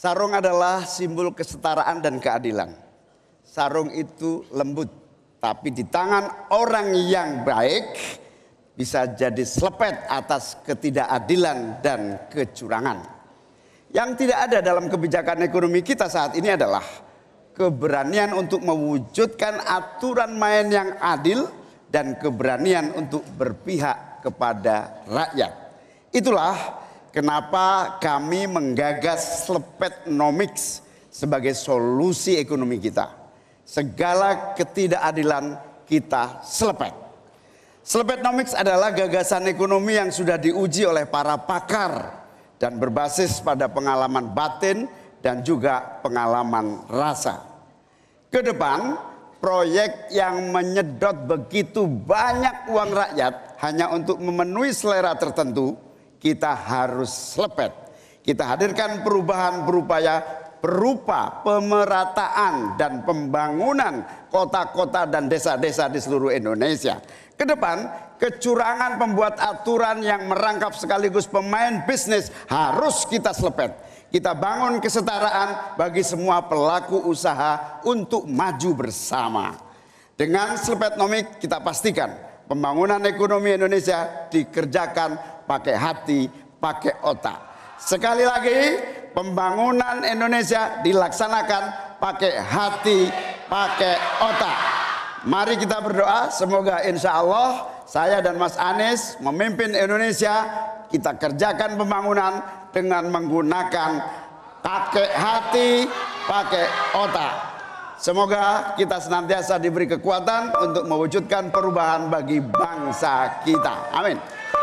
Sarung adalah simbol kesetaraan dan keadilan. Sarung itu lembut, tapi di tangan orang yang baik bisa jadi selepet atas ketidakadilan dan kecurangan. Yang tidak ada dalam kebijakan ekonomi kita saat ini adalah keberanian untuk mewujudkan aturan main yang adil dan keberanian untuk berpihak kepada rakyat. Itulah kenapa kami menggagas nomics sebagai solusi ekonomi kita. Segala ketidakadilan kita selepet. nomics adalah gagasan ekonomi yang sudah diuji oleh para pakar dan berbasis pada pengalaman batin dan juga pengalaman rasa. Kedepan proyek yang menyedot begitu banyak uang rakyat hanya untuk memenuhi selera tertentu kita harus lepet. Kita hadirkan perubahan berupaya berupa pemerataan dan pembangunan kota-kota dan desa-desa di seluruh Indonesia. Kedepan, kecurangan pembuat aturan yang merangkap sekaligus pemain bisnis harus kita selepet. Kita bangun kesetaraan bagi semua pelaku usaha untuk maju bersama. Dengan selepet nomik kita pastikan pembangunan ekonomi Indonesia dikerjakan pakai hati, pakai otak. Sekali lagi, pembangunan Indonesia dilaksanakan pakai hati, pakai otak. Mari kita berdoa, semoga insya Allah saya dan Mas Anies memimpin Indonesia. Kita kerjakan pembangunan dengan menggunakan pakai hati, pakai otak. Semoga kita senantiasa diberi kekuatan untuk mewujudkan perubahan bagi bangsa kita. Amin.